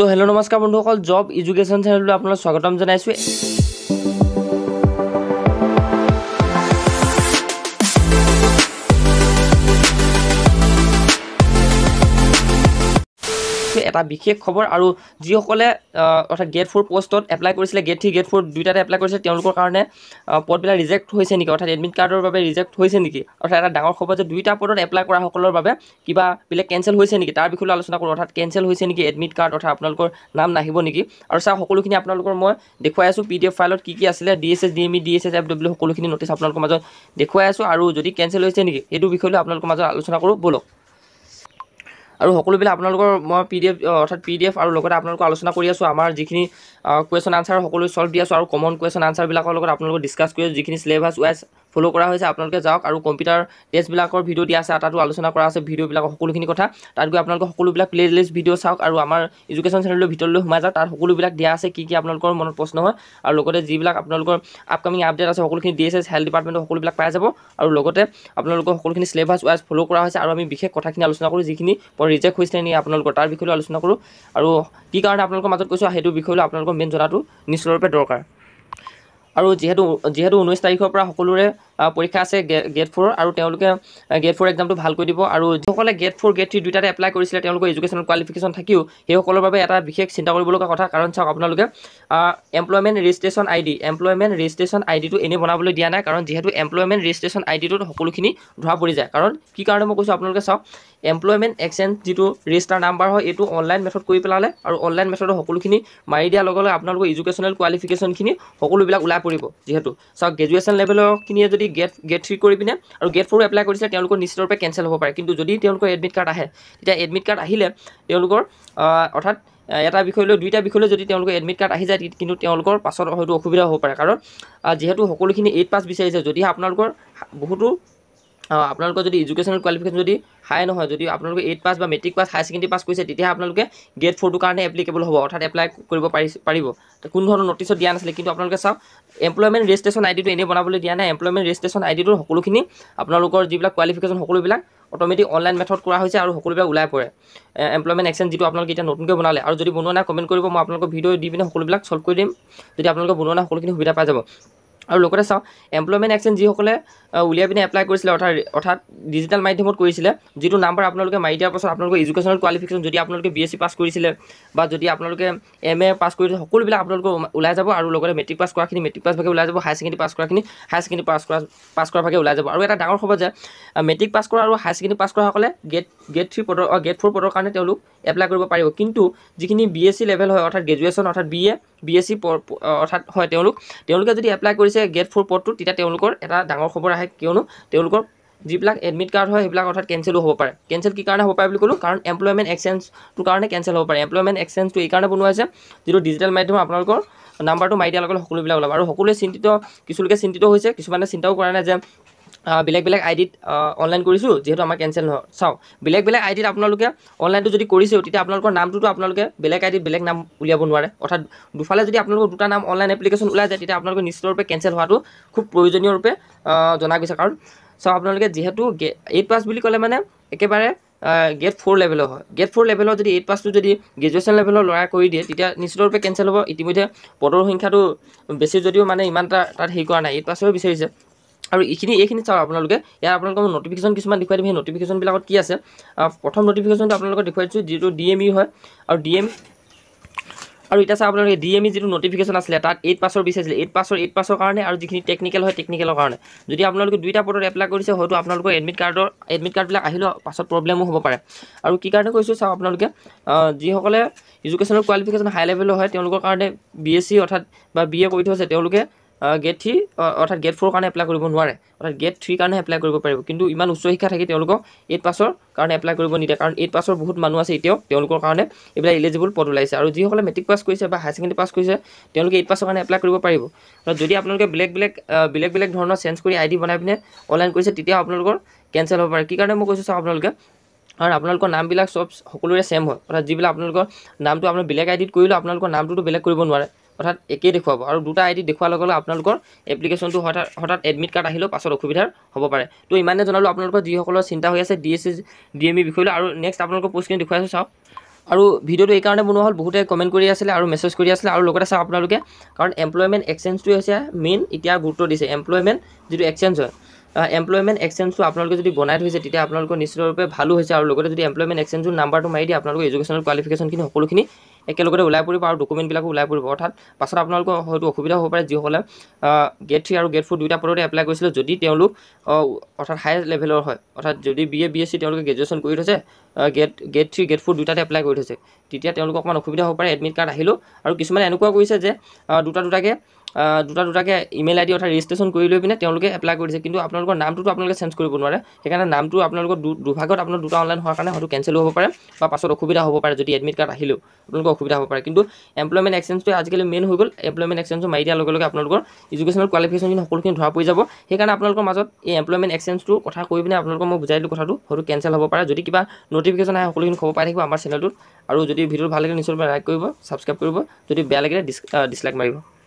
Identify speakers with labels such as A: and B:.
A: তো হেল্ল' নমস্কাৰ বন্ধুসকল জব ইজুকেশ্যন চেনেলটো আপোনালোক স্বাগতম জনাইছোঁ এটা বিশেষ খবৰ আৰু যিসকলে অৰ্থাৎ গেট ফ'ৰ পষ্টত এপ্লাই কৰিছিলে গেট থ্ৰী গেট ফ'ৰ দুইটাতে এপ্লাই কৰিছিলে তেওঁলোকৰ কাৰণে পদবিলাক ৰিজেক্ট হৈছে নেকি অৰ্থাৎ এডমিট কাৰ্ডৰ বাবে ৰিজেক্ট হৈছে নেকি অৰ্থাৎ এটা ডাঙৰ খবৰ যে দুইটা পদত এপ্লাই কৰাসকলৰ বাবে কিবা বিলাক কেঞ্চেল হৈছে নেকি তাৰ বিষয়ে আলোচনা কৰোঁ অৰ্থাৎ কেঞ্চেল হৈছে নেকি এডমিট কাৰ্ড অৰ্থাৎ আপোনালোকৰ নাম নাহিব নেকি আৰু চাওক সকলোখিনি আপোনালোকৰ মই দেখুৱাই আছোঁ পি ডি এফ ফাইলত কি কি আছিলে D S S D M E D S S F W সকলোখিনি নটিছ আপোনালোকৰ মাজত দেখুৱাই আছোঁ আৰু যদি কেঞ্চেল হৈছে নেকি সেইটো বিষয়লৈ আপোনালোকৰ মাজত আলোচনা কৰোঁ বলক আৰু সকলোবিলাক আপোনালোকৰ মই পি ডি এফ অৰ্থাৎ পি ডি এফ আৰু লগতে আপোনালোকৰ আলোচনা কৰি আছোঁ আমাৰ যিখিনি কুৱেশ্যন আনচাৰ সকলো চল্ভ দি আছোঁ আৰু কমন কুৱেশ্যন আনচাৰবিলাকৰ লগত আপোনালোকৰ ডিছকাছ কৰি আছোঁ যিখিনি চিলেবাছ ৱাইজ ফলো কৰা হৈছে আপোনালোকে যাওক আৰু কম্পিউটাৰ টেষ্টবিলাকৰ ভিডিঅ' দিয়া আছে তাতো আলোচনা কৰা আছে ভিডিঅ'বিলাকৰ সকলোখিনি কথা তাত গৈ আপোনালোকৰ সকলোবিলাক প্লে লিষ্ট ভিডিঅ' চাওক আৰু আমাৰ এডুকেশ্যন চেনেললৈ ভিতৰলৈ সোমাই যাওক তাত সকলোবিলাক দিয়া আছে কি কি আপোনালোকৰ মনত প্ৰশ্ন হয় আৰু লগতে যিবিলাক আপোনালোকৰ আপকামিং আপডেট আছে সকলোখিনি ডি এছ এছ হেল্থ ডিপাৰ্টমেণ্টৰ সকলোবিলাক পাই যাব আৰু লগতে আপোনালোকৰ সকলোখিনি চিলেবাছ ৱাইজ ফ'ল' কৰা হৈছে আৰু আমি বিশেষ কথাখিনি আলোচনা কৰোঁ যিখিনি ৰিজেক্ট হৈছে নেকি আপোনালোকৰ তাৰ বিষয়লৈ আলোচনা কৰোঁ আৰু কি কাৰণে আপোনালোকৰ মাজত কৈছোঁ সেইটো বিষয়লৈ আপোনালোকৰ মেইন জনাটো নিশ্চয়ৰূপে দৰকাৰ আৰু যিহেতু যিহেতু ঊনৈছ তাৰিখৰ পৰা সকলোৰে পৰীক্ষা আছে গেট ফ'ৰ আৰু তেওঁলোকে গ্ৰেড ফ'ৰ এক্সামটো ভালকৈ দিব আৰু যিসকলে গেট ফ'ৰ গেট থ্ৰী দুইটাতে এপ্লাই কৰিছিলে তেওঁলোকৰ এডুকেশ্যনেল কোৱালিফিকেশ্যন থাকিও সেইসকলৰ বাবে এটা বিশেষ চিন্তা কৰিবলগা কথা কাৰণ চাওক আপোনালোকে এমপ্লয়মেণ্ট ৰেজিষ্ট্ৰেশ্যন আইডি ডি এমপ্লয়মেণ্ট ৰেজিষ্ট্ৰেশ্যন আই ডিটো এনেই বনাবলৈ দিয়া নাই কাৰণ যিহেতু এমপ্লয়মেণ্ট ৰেজিষ্ট্ৰেশ্যন আই ডিটোত সকলোখিনি ধৰা পৰি যায় কাৰণ কি কাৰণে মই কৈছোঁ আপোনালোকে চাওক এমপ্লয়মেণ্ট এক্সেঞ্জ যিটো ৰেজিষ্টাৰ নাম্বাৰ হয় এইটো অনলাইন মেথড কৰি পেলালে আৰু অনলাইন মেথডত সকলোখিনি মাৰি দিয়াৰ লগে লগে আপোনালোকৰ এডুকেশ্যনেল কোৱালিফিকেশ্যনখিনি সকলোবিলাক ওলাই পৰিব যিহেতু চাওক গ্ৰেজুৱেশ্যন লেভেলৰখিনিয়ে যদি গেট গেট থ্ৰী কৰি পিনে আৰু গেট ফ'ৰ এপ্লাই কৰিছিলে তেওঁলোকৰ নিশ্চিতৰূপে কেঞ্চেল হ'ব পাৰে কিন্তু যদি তেওঁলোকৰ এডমিট কাৰ্ড আহে তেতিয়া এডমিট কাৰ্ড আহিলে তেওঁলোকৰ অৰ্থাৎ এটা বিষয়লৈ দুইটা বিষয়লৈ যদি তেওঁলোকৰ এডমিট কাৰ্ড আহি যায় কিন্তু তেওঁলোকৰ পাছত হয়তো অসুবিধা হ'ব পাৰে কাৰণ যিহেতু সকলোখিনি এইট পাছ বিচাৰিছে যদিহে আপোনালোকৰ বহুতো আপোনালোকৰ যদি এডুকেশ্যনেল কোৱালিফিকেশ্যন যদি হাই নহয় যদি আপোনালোকে এইট পাছ বা মেট্ৰিক পাছ হাই ছেকেণ্ডেৰী পাছ কৰিছে তেতিয়াহে আপোনালোকে গেট ফ'ৰটোৰ কাৰণে এপ্লিকেবল হ'ব অৰ্থাৎ এপ্লাই কৰিব পাৰি পাৰিব কোনো ধৰণৰ নটিছত দিয়া নাছিলে কিন্তু আপোনালোকে চাওক এমপ্লয়মেণ্ট ৰেজিষ্ট্ৰেশ্যন আই ডিটো এনেই বনাবলৈ দিয়া নাই এমপ্লয়মেণ্ট ৰেজিষ্ট্ৰেশ্যন আই ডিটোৰ সকলোখিনি আপোনালোকৰ যিবিলাক কোৱালিফিকেশ্যন সকলোবিলাক অট'মেটিক অনলাইন মেথড কৰা হৈছে আৰু সকলোবিলাক ওলাই পৰে এমপ্লয়মেণ্ট এক্সেঞ্জ যিটো আপোনালোকে এতিয়া নতুনকৈ বনালে আৰু যদি বনোৱা নাই কমেণ্ট কৰিব মই আপোনালোকৰ ভিডিঅ' দি পিনে সকলোবিলাক চল্ভ কৰি দিম যদি আপোনালোকে বনোৱা নাই সকলোখিনি সুবিধা পাই যাব আৰু লগতে চাওঁ এমপ্লয়মেণ্ট একচেঞ্জ যিসকলে উলিয়াই পিনে এপ্লাই কৰিছিলে অৰ্থাৎ অৰ্থাৎ ডিজিটেল মাধ্যমত কৰিছিলে যিটো নাম্বাৰ আপোনালোকে মাৰি দিয়াৰ পাছত আপোনালোকৰ এডুকেশ্যনেল কোৱালিফিকেশ্যন যদি আপোনালোকে বি এছ চি পাছ কৰিছিলে বা যদি আপোনালোকে এম এ পাছ কৰিছে সকলোবিলাক আপোনালোকৰ ওলাই যাব আৰু লগতে মেট্ৰিক পাছ কৰাখিনি মেট্ৰিক পাছ ভাগে ওলাই যাব হাই ছেকেণ্ডেৰী পাছ কৰাখিনি হাই ছেকেণ্ডেৰী পাছ কৰা পাছ কৰা ভাগে ওলাই যাব আৰু এটা ডাঙৰ খবৰ যে মেট্ৰিক পাছ কৰা আৰু হাই ছেকেণ্ডেৰী পাছ কৰাসকলে গেট গেট থ্ৰী পদৰ গেট ফ'ৰ পদৰ কাৰণে তেওঁলোক এপ্লাই কৰিব পাৰিব কিন্তু যিখিনি বি এছ চি লেভেল হয় অৰ্থাৎ গ্ৰেজুৱেশ্যন অৰ্থাৎ B A B S C অৰ্থাৎ হয় তেওঁলোক তেওঁলোকে যদি এপ্লাই কৰিছে গেট ফ'ৰ পদটো তেতিয়া তেওঁলোকৰ এটা ডাঙৰ খবৰ আহে কিয়নো তেওঁলোকৰ যিবিলাক এডমিট কাৰ্ড হয় সেইবিলাক অৰ্থাৎ কেঞ্চেলো হ'ব পাৰে কেঞ্চেল কি কাৰণে হ'ব পাৰে বুলি ক'লোঁ কাৰণ এমপ্লয়মেণ্ট এক্সেঞ্জটোৰ কাৰণে কেঞ্চেল হ'ব পাৰে এমপ্লয়মেণ্ট এক্সেঞ্জটো এইকাৰণে বনোৱা হৈছে যিটো ডিজিটেল মাধ্যম আপোনালোকৰ নাম্বাৰটো মাৰি দিয়াৰ লগে লগে সকলোবিলাক ওলাব আৰু সকলোৱে চিন্তিত কিছুলোকে চিন্তিত হৈছে কিছুমানে চিন্তাও কৰা নাই যে বেলেগ বেলেগ আই ডিত অনলাইন কৰিছোঁ যিহেতু আমাৰ কেঞ্চেল নহয় চাওক বেলেগ বেলেগ আই ডিত আপোনালোকে অনলাইনটো যদি কৰিছেও তেতিয়া আপোনালোকৰ নামটোতো আপোনালোকে বেলেগ আই ডিত বেলেগ নাম উলিয়াব নোৱাৰে অৰ্থাৎ দুফালে যদি আপোনালোকৰ দুটা নাম অনলাইন এপ্লিকেশ্যন ওলাই যায় তেতিয়া আপোনালোকে নিশ্চিতৰূপে কেঞ্চেল হোৱাটো খুব প্ৰয়োজনীয়ৰূপে জনা গৈছে কাৰণ চাওক আপোনালোকে যিহেতু গে এইট পাছ বুলি ক'লে মানে একেবাৰে গে'ট ফ'ৰ লেভেলৰ হয় গেট ফ'ৰ লেভেলৰ যদি এইট পাছটো যদি গ্ৰেজুৱেশ্যন লেভেলৰ ল'ৰাই কৰি দিয়ে তেতিয়া নিশ্চিতৰূপে কেঞ্চেল হ'ব ইতিমধ্যে পদৰ সংখ্যাটো বেছি যদিও মানে ইমান এটা তাত হেৰি কৰা নাই এইট পাছৰে বিচাৰিছে আৰু এইখিনি এইখিনি চাওক আপোনালোকে ইয়াৰ আপোনালোকে নটিফিকেশ্যন কিছুমান দেখুৱাই দিম সেই নটিফিকেশ্যনবিলাকত কি আছে প্ৰথম নটিফিকেশ্যনটো আপোনালোকক দেখুৱাই দিছোঁ যিটো ডি এম ই হয় আৰু ডি এম e, আৰু এতিয়া চাওক আপোনালোকে ডি এম ই যিটো নটিফিকেশ্যন আছিলে তাত এইট পাছৰ বিচাৰিছিলে এইট পাছৰ এইট পাছৰ কাৰণে আৰু যিখিনি টেকনিকেল হয় টেকনিকেলৰ কাৰণে যদি আপোনালোকে দুইটা পদত এপ্লাই কৰিছে হয়তো আপোনালোকৰ এডমিট কাৰ্ডৰ এডমিট কাৰ্ডবিলাক আহিলেও পাছত প্ৰব্লেমো হ'ব পাৰে আৰু কি কাৰণে কৈছোঁ চাওক আপোনালোকে যিসকলে এডুকেশ্যনৰ কোৱালিফিকেশ্যন হাই লেভেলৰ হয় তেওঁলোকৰ কাৰণে বি এছ চি অৰ্থাৎ বা বি এ কৰি থৈছে তেওঁলোকে গেট থ্ৰী অৰ্থাৎ গেট ফ'ৰ কাৰণে এপ্লাই কৰিব নোৱাৰে অৰ্থাৎ গেট থ্ৰীৰ কাৰণে এপ্লাই কৰিব পাৰিব কিন্তু ইমান উচ্চ শিক্ষা থাকি তেওঁলোকক এইট পাছৰ কাৰণে এপ্লাই কৰিব নিদিয়ে কাৰণ এইট পাছৰ বহুত মানুহ আছে এতিয়াও তেওঁলোকৰ কাৰণে এইবিলাক ইলিজিবল পদ ওলাইছে আৰু যিসকলে মেট্ৰিক পাছ কৰিছে বা হাই ছেকেণ্ডেৰী পাছ কৰিছে তেওঁলোকে এইট পাছৰ কাৰণে এপ্লাই কৰিব পাৰিব আৰু যদি আপোনালোকে বেলেগ বেলেগ বেলেগ বেলেগ ধৰণৰ চেঞ্জ কৰি আই ডি বনাই পিনে অনলাইন কৰিছে তেতিয়া আপোনালোকৰ কেঞ্চেল হ'ব পাৰে কি কাৰণে মই কৈছোঁ চাওঁ আপোনালোকে কাৰণ আপোনালোকৰ নামবিলাক চব সকলোৰে চেম হয় অৰ্থাৎ যিবিলাক আপোনালোকৰ নামটো আপোনাৰ বেলেগ আই ডিত কৰিলেও আপোনালোকৰ নামটোতো বেলেগ কৰিব নোৱাৰে অৰ্থাৎ একেই দেখুৱাব আৰু দুটা আই ডি দেখুৱাৰ লগে লগে আপোনালোকৰ এপ্লিকেশ্যনটো হঠাৎ হঠাৎ এডমিট কাৰ্ড আহিলেও পাছত অসুবিধাৰ হ'ব পাৰে তো ইমানে জনালোঁ আপোনালোকৰ যিসকলৰ চিন্তা হৈ আছে D S D M E বিষয়লৈ আৰু নেক্সট আপোনালোকৰ পোষ্টখিনি দেখুৱাইছোঁ চাওক আৰু ভিডিঅ'টো এইকাৰণে বনোৱা হ'ল বহুতে কমেণ্ট কৰি আছিলে আৰু মেছেজ কৰি আছিলে আৰু লগতে চাওক আপোনালোকে কাৰণ এমপ্লয়মেণ্ট এক্সেঞ্জটোৱে হৈছে মেইন এতিয়া গুৰুত্ব দিছে এমপ্লয়মেণ্ট যিটো এক্সেঞ্জ হয় এমপ্লয়মেণ্ট এক্সেঞ্জটো আপোনালোকে যদি বনাই থৈছে তেতিয়া আপোনালোকৰ নিশ্চিতৰূপে ভালো হৈছে আৰু লগতে যদি এমপ্লয়মেণ্ট এক্সেঞ্জৰ নাম্বাৰটো মাৰি দিয়ে আপোনালোকৰ এডুকেশ্যনেল কোৱালিফিকেশ্যনখিনি সকলোখিনি একেলগতে ওলাই পৰিব আৰু ডকুমেণ্টবিলাকো ওলাই পৰিব অৰ্থাৎ পাছত আপোনালোকৰ হয়তো অসুবিধা হ'ব পাৰে যিসকলে গেট থ্ৰী আৰু গেট ফ'ৰ দুয়োটা পদতে এপ্লাই কৰিছিলে যদি তেওঁলোক অৰ্থাৎ হাই লেভেলৰ হয় অৰ্থাৎ যদি B A B S C তেওঁলোকে গ্ৰেজুৱেশ্যন কৰি থৈছে grade grade three grade four দুটাতে এপ্লাই কৰি থৈছে তেতিয়া তেওঁলোকৰ অকণমান অসুবিধা হ'ব পাৰে এডমিট কাৰ্ড আহিলেও আৰু কিছুমানে এনেকুৱা কৰিছে যে দুটা দুটাকৈ দুটা দুটাকৈ ইমেইল আইডি অৰ্থাৎ ৰেজিষ্ট্ৰেশ্যন কৰি লৈ পিনে তেওঁলোকে এপ্লাই কৰিছে কিন্তু আপোনালোকৰ নামটোতো আপোনালোকে চেঞ্জ কৰিব নোৱাৰে সেইকাৰণে নামটো আপোনালোকৰ দুভাগত আপোনাৰ দুটা অনলাইন হোৱাৰ কাৰণে হয়তো কেঞ্চেল হ'ব পাৰে বা পাছত অসুবিধা হ'ব পাৰে যদি এডমিট কাৰ্ড আহিলেও আপোনালোকৰ অসুবিধা হ'ব পাৰে কিন্তু এমপ্লয়মেণ্ট এক্সেঞ্জটোৱে আজিকালি মেইন হৈ গ'ল এমপ্লয়মেণ্ট এক্সেঞ্জটো মাৰি দিয়াৰ লগে লগে আপোনালোকৰ এডুকেশ্যনেল কোৱালিফিকেশ্যনখিনি সকলোখিনি ধৰা পৰি যাব সেইকাৰণে আপোনালোকৰ মাজত এই এমপ্লয়মেণ্ট এক্সেঞ্জটো কথা কৈ পিনে আপোনালোকক মই বুজাই দিলোঁ কথাটো হয়তো কেঞ্চেল হ'ব পাৰে যদি কিবা নটিফিকেশ্যন আহে সকলোখিনি খবৰ পাই থাকিব আমাৰ চেনেলটোত আৰু যদি ভিডিঅ'টো ভাল লাগে নিশ্চয় লাইক কৰিব ছাবস্ক্ৰাইব কৰিব যদি বেয়া লাগিলে ডিছ ডিছলাইক মাৰিব